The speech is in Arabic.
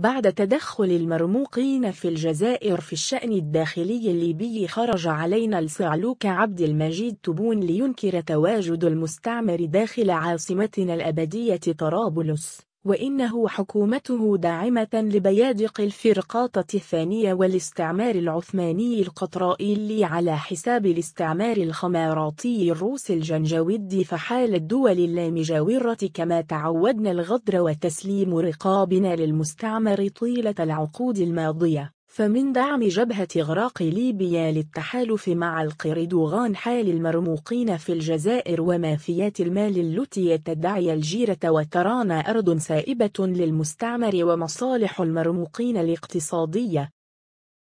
بعد تدخل المرموقين في الجزائر في الشأن الداخلي الليبي خرج علينا الصعلوك عبد المجيد تبون لينكر تواجد المستعمر داخل عاصمتنا الأبدية طرابلس وإنه حكومته داعمة لبيادق الفرقاطة الثانية والاستعمار العثماني القطرائيلي على حساب الاستعمار الخماراتي الروس الجنجاودي فحال الدول اللامجاورة كما تعودنا الغدر وتسليم رقابنا للمستعمر طيلة العقود الماضية فمن دعم جبهة إغراق ليبيا للتحالف مع القردوغان حال المرموقين في الجزائر ومافيات المال التي تدعي الجيرة وترانا أرض سائبة للمستعمر ومصالح المرموقين الاقتصادية